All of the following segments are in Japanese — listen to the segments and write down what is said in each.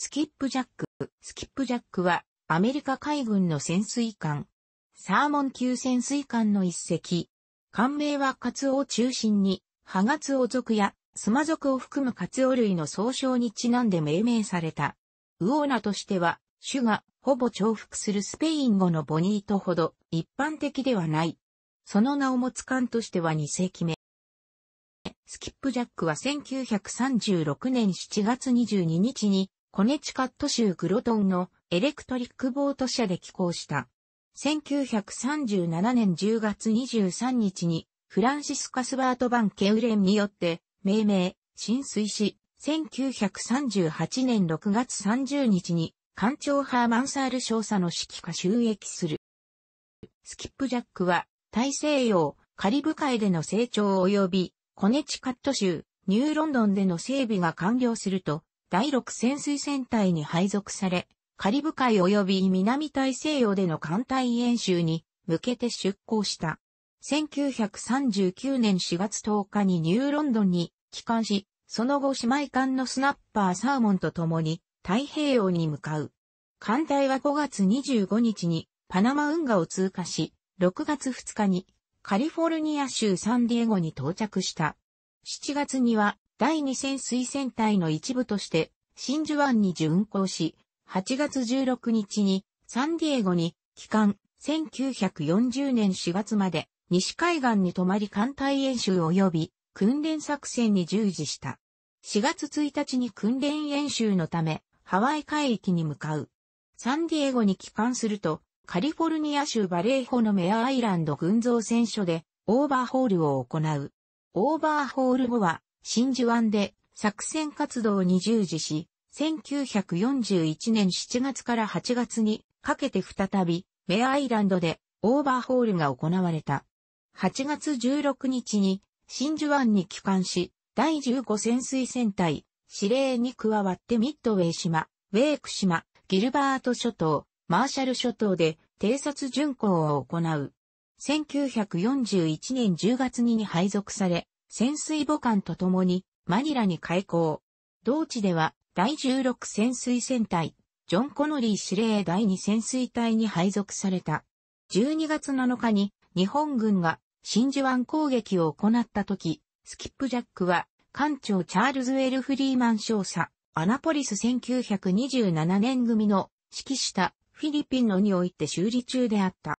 スキップジャック。スキップジャックは、アメリカ海軍の潜水艦。サーモン級潜水艦の一隻。艦名はカツオを中心に、ハガツオ族やスマ族を含むカツオ類の総称にちなんで命名された。ウオーナとしては、種がほぼ重複するスペイン語のボニートほど一般的ではない。その名を持つ艦としては2世紀目。スキップジャックは1936年7月22日にコネチカット州グロトンのエレクトリックボート社で寄港した。1937年10月23日にフランシス・カスバート・バン・ケウレンによって命名、浸水し、1938年6月30日に艦長ハーマンサール少佐の指揮下収益する。スキップジャックは大西洋、カリブ海での成長及びコネチカット州、ニューロンドンでの整備が完了すると、第6潜水戦隊に配属され、カリブ海及び南大西洋での艦隊演習に向けて出港した。1939年4月10日にニューロンドンに帰還し、その後姉妹艦のスナッパーサーモンと共に太平洋に向かう。艦隊は5月25日にパナマ運河を通過し、6月2日にカリフォルニア州サンディエゴに到着した。7月には第2戦水戦隊の一部として、真珠湾に巡航し、8月16日にサンディエゴに、帰還、1940年4月まで、西海岸に泊まり艦隊演習及び、訓練作戦に従事した。4月1日に訓練演習のため、ハワイ海域に向かう。サンディエゴに帰還すると、カリフォルニア州バレーホのメアアイランド群像戦所で、オーバーホールを行う。オーバーホール後は、真珠湾で作戦活動に従事し、1941年7月から8月にかけて再び、メアアイランドでオーバーホールが行われた。8月16日に真珠湾に帰還し、第15潜水戦隊、司令に加わってミッドウェー島、ウェーク島、ギルバート諸島、マーシャル諸島で偵察巡航を行う。1941年10月にに配属され、潜水母艦と共にマニラに開港。同地では第16潜水船隊、ジョン・コノリー司令第2潜水隊に配属された。12月7日に日本軍が真珠湾攻撃を行った時、スキップジャックは艦長チャールズ・ウェル・フリーマン少佐、アナポリス1927年組の指揮したフィリピンのにおいて修理中であった。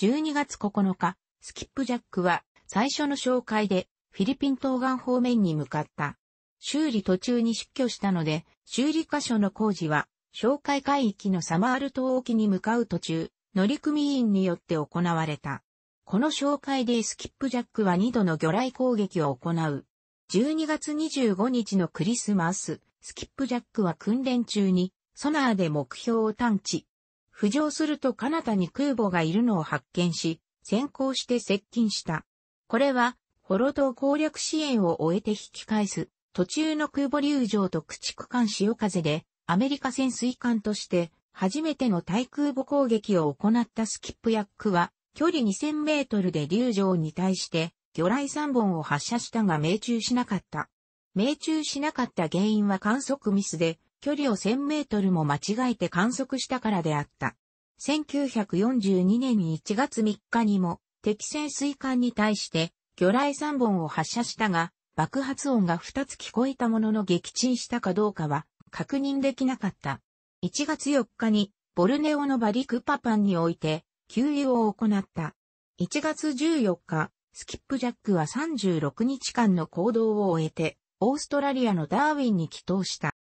12月9日、スキップジャックは最初の紹介で、フィリピン東岸方面に向かった。修理途中に失去したので、修理箇所の工事は、紹介海域のサマール島沖に向かう途中、乗組員によって行われた。この紹介でスキップジャックは2度の魚雷攻撃を行う。12月25日のクリスマス、スキップジャックは訓練中に、ソナーで目標を探知。浮上すると彼方に空母がいるのを発見し、先行して接近した。これは、ホロ島攻略支援を終えて引き返す、途中の空母流上と駆逐艦潮風で、アメリカ潜水艦として、初めての対空母攻撃を行ったスキップヤックは、距離2000メートルで流上に対して、魚雷3本を発射したが命中しなかった。命中しなかった原因は観測ミスで、距離を1000メートルも間違えて観測したからであった。1942年1月3日にも、敵潜水艦に対して魚雷3本を発射したが、爆発音が2つ聞こえたものの撃沈したかどうかは確認できなかった。1月4日にボルネオのバリクパパンにおいて給油を行った。1月14日、スキップジャックは36日間の行動を終えて、オーストラリアのダーウィンに帰投した。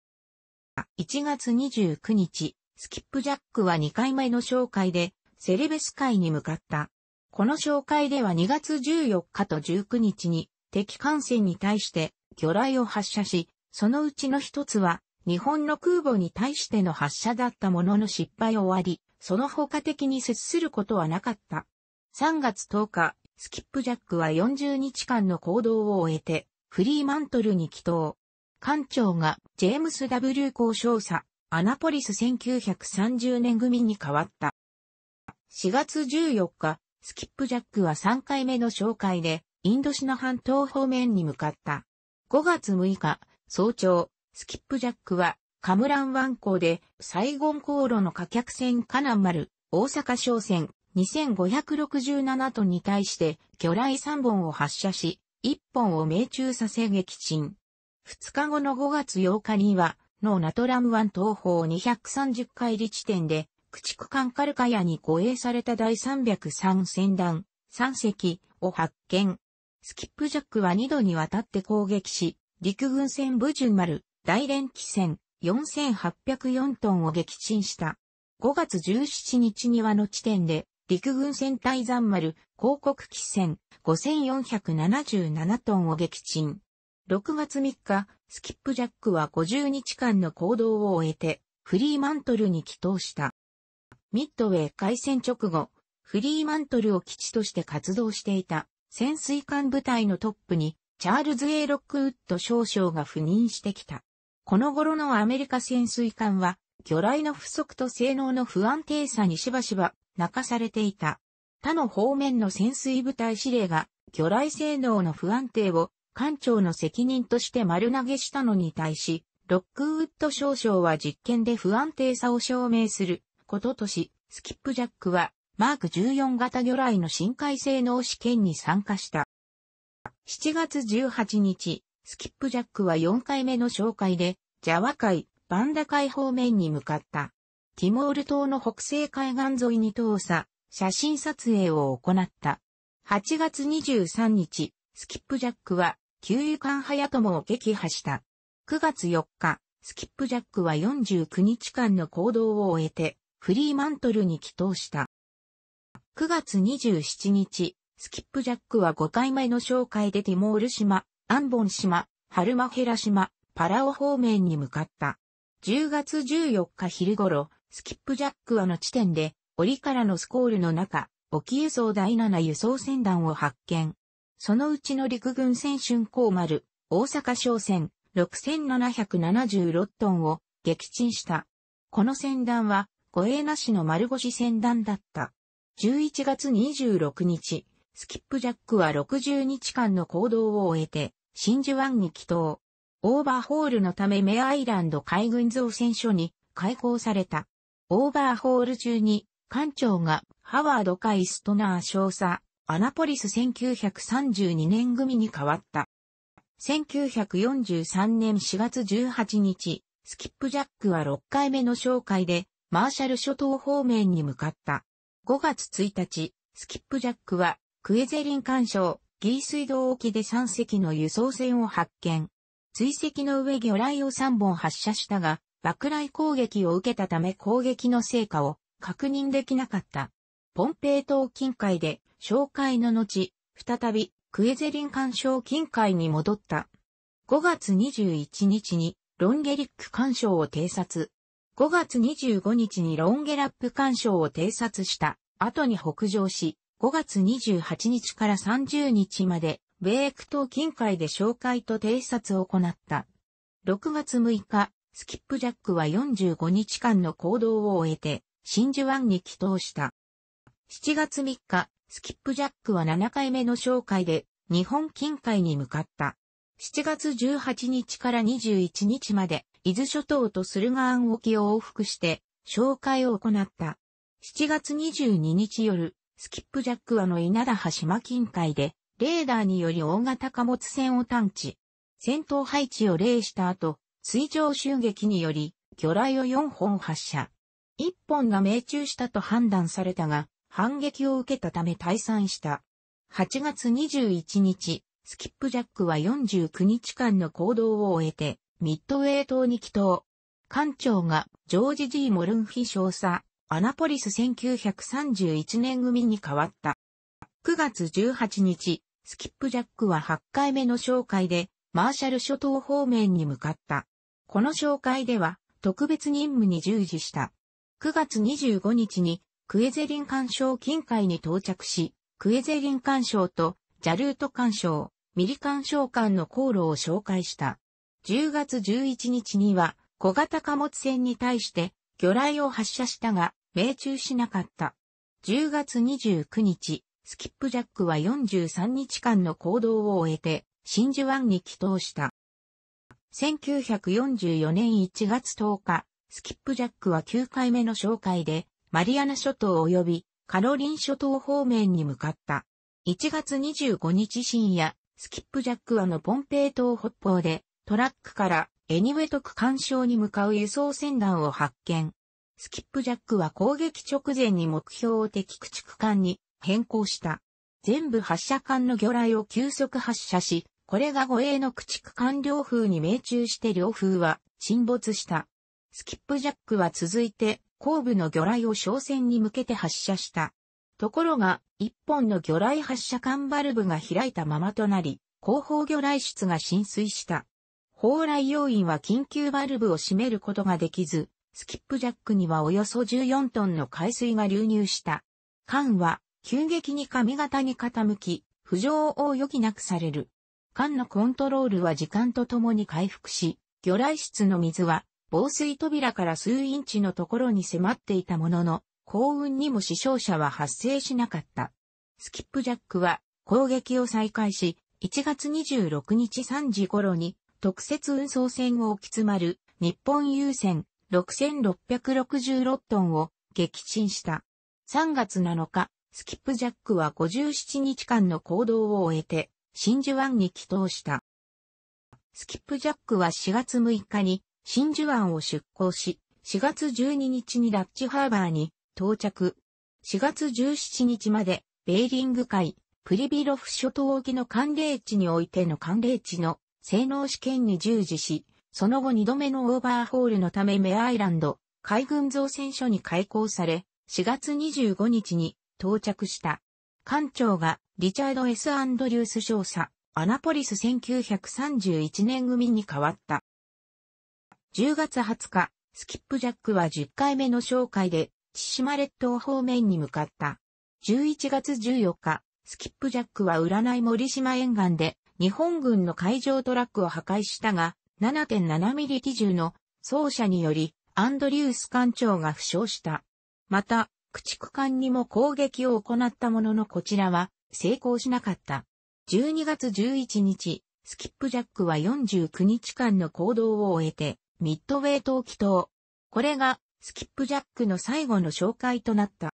1月29日、スキップジャックは2回目の紹介で、セレベス海に向かった。この紹介では2月14日と19日に敵艦船に対して魚雷を発射し、そのうちの一つは日本の空母に対しての発射だったものの失敗を終わり、その他的に接することはなかった。3月10日、スキップジャックは40日間の行動を終えて、フリーマントルに帰投。艦長がジェームス W 交渉者、アナポリス1930年組に変わった。4月14日、スキップジャックは3回目の紹介で、インドシナ半島方面に向かった。5月6日、早朝、スキップジャックは、カムラン湾港で、サイゴン航路の貨客船カナンマル、大阪商船、2567トンに対して、魚雷3本を発射し、1本を命中させ撃沈。2日後の5月8日には、ノーナトラム湾東方230海里地点で、駆逐艦カルカヤに護衛された第303戦団、3隻を発見。スキップジャックは2度にわたって攻撃し、陸軍船武順丸、大連機船、4804トンを撃沈した。5月17日にはの地点で、陸軍船大山丸、広告機船、5477トンを撃沈。6月3日、スキップジャックは50日間の行動を終えて、フリーマントルに帰投した。ミッドウェー海戦直後、フリーマントルを基地として活動していた潜水艦部隊のトップにチャールズ・エ A・ ロックウッド少将が赴任してきた。この頃のアメリカ潜水艦は魚雷の不足と性能の不安定さにしばしば泣かされていた。他の方面の潜水部隊司令が魚雷性能の不安定を艦長の責任として丸投げしたのに対し、ロックウッド少将は実験で不安定さを証明することとし、スキップジャックは、マーク14型魚雷の深海性能試験に参加した。7月18日、スキップジャックは4回目の紹介で、ジャワ海、バンダ海方面に向かった。ティモール島の北西海岸沿いに通さ、写真撮影を行った。8月23日、スキップジャックは、給油艦早友を撃破した。9月4日、スキップジャックは49日間の行動を終えて、フリーマントルに帰投した。9月27日、スキップジャックは5回目の紹介でティモール島、アンボン島、ハルマヘラ島、パラオ方面に向かった。10月14日昼頃、スキップジャックはの地点で、折からのスコールの中、沖輸送第7輸送船団を発見。そのうちの陸軍船春光丸、大阪商船、6776トンを撃沈した。この船団は、護衛なしの丸腰戦団だった。11月26日、スキップジャックは60日間の行動を終えて、真珠湾に帰島。オーバーホールのためメアイランド海軍造船所に開港された。オーバーホール中に、艦長がハワード・カイ・ストナー少佐、アナポリス1932年組に変わった。1943年4月18日、スキップジャックは6回目の紹介で、マーシャル諸島方面に向かった。5月1日、スキップジャックは、クエゼリン干渉、ギー水道沖で3隻の輸送船を発見。追跡の上魚雷を3本発射したが、爆雷攻撃を受けたため攻撃の成果を確認できなかった。ポンペイ島近海で、紹介の後、再び、クエゼリン干渉近海に戻った。5月21日に、ロンゲリック干渉を偵察。5月25日にロンゲラップ干渉を偵察した後に北上し、5月28日から30日まで、米ク島近海で紹介と偵察を行った。6月6日、スキップジャックは45日間の行動を終えて、真珠湾に帰島した。7月3日、スキップジャックは7回目の紹介で、日本近海に向かった。7月18日から21日まで、伊豆諸島と駿河湾沖を往復して、紹介を行った。7月22日夜、スキップジャックはの稲田島近海で、レーダーにより大型貨物船を探知。戦闘配置を例した後、水上襲撃により、魚雷を4本発射。1本が命中したと判断されたが、反撃を受けたため退散した。8月21日、スキップジャックは49日間の行動を終えて、ミッドウェー島に帰島。艦長がジョージ・ジーモルンフィ少佐、アナポリス1931年組に変わった。9月18日、スキップジャックは8回目の紹介で、マーシャル諸島方面に向かった。この紹介では、特別任務に従事した。9月25日に、クエゼリン艦賞近海に到着し、クエゼリン艦賞とジャルート艦賞ミリ艦渉艦の航路を紹介した。10月11日には小型貨物船に対して魚雷を発射したが命中しなかった。10月29日、スキップジャックは43日間の行動を終えて真珠湾に帰投した。1944年1月10日、スキップジャックは9回目の紹介で、マリアナ諸島及びカロリン諸島方面に向かった。1月25日深夜、スキップジャックはのポンペイ島北方でトラックからエニウェト区干渉に向かう輸送船団を発見。スキップジャックは攻撃直前に目標を敵駆逐艦に変更した。全部発射艦の魚雷を急速発射し、これが護衛の駆逐艦両風に命中して両風は沈没した。スキップジャックは続いて後部の魚雷を商船に向けて発射した。ところが、一本の魚雷発射艦バルブが開いたままとなり、後方魚雷室が浸水した。砲来要員は緊急バルブを閉めることができず、スキップジャックにはおよそ14トンの海水が流入した。艦は急激に上型に傾き、浮上を余儀なくされる。艦のコントロールは時間とともに回復し、魚雷室の水は防水扉から数インチのところに迫っていたものの、幸運にも死傷者は発生しなかった。スキップジャックは攻撃を再開し、1月26日3時頃に特設運送船を置き詰まる日本郵船6666トンを撃沈した。3月7日、スキップジャックは57日間の行動を終えて真珠湾に帰投した。スキップジャックは4月6日に真珠湾を出港し、4月12日にダッチハーバーに到着。4月17日までベーリング海、プリビロフ諸島沖の寒冷地においての寒冷地の性能試験に従事し、その後二度目のオーバーホールのためメアイランド海軍造船所に開港され、4月25日に到着した。艦長がリチャード・ S・ アンドリュース少佐、アナポリス1931年組に変わった。10月20日、スキップジャックは10回目の紹介で、千島列島方面に向かった。11月14日、スキップジャックは占い森島沿岸で、日本軍の海上トラックを破壊したが、7.7ミリ機銃の奏者により、アンドリュース艦長が負傷した。また、駆逐艦にも攻撃を行ったもののこちらは成功しなかった。12月11日、スキップジャックは49日間の行動を終えて、ミッドウェイ島帰島。これが、スキップジャックの最後の紹介となった。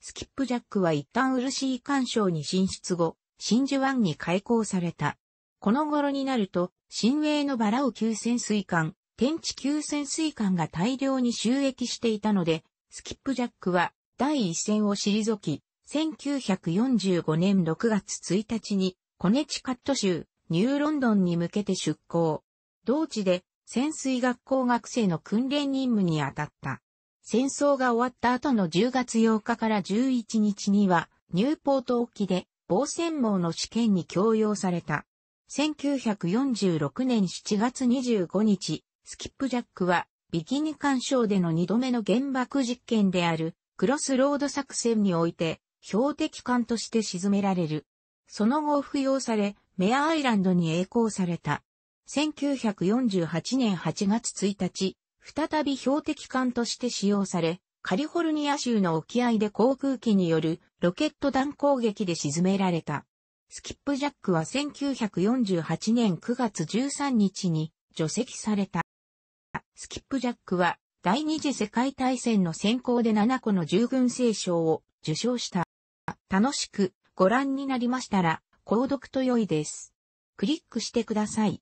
スキップジャックは一旦シー干渉に進出後、真珠湾に開港された。この頃になると、新鋭のバラを級潜水艦、天地級潜水艦が大量に収益していたので、スキップジャックは第一線を退き、1945年6月1日にコネチカット州ニューロンドンに向けて出港。同地で潜水学校学生の訓練任務に当たった。戦争が終わった後の10月8日から11日にはニューポート沖で防戦網の試験に強要された。1946年7月25日、スキップジャックは、ビキニ干渉での2度目の原爆実験である、クロスロード作戦において、標的艦として沈められる。その後扶用され、メアアイランドに栄光された。1948年8月1日、再び標的艦として使用され、カリフォルニア州の沖合で航空機によるロケット弾攻撃で沈められた。スキップジャックは1948年9月13日に除籍された。スキップジャックは第二次世界大戦の先行で7個の従軍聖賞を受賞した。楽しくご覧になりましたら、購読と良いです。クリックしてください。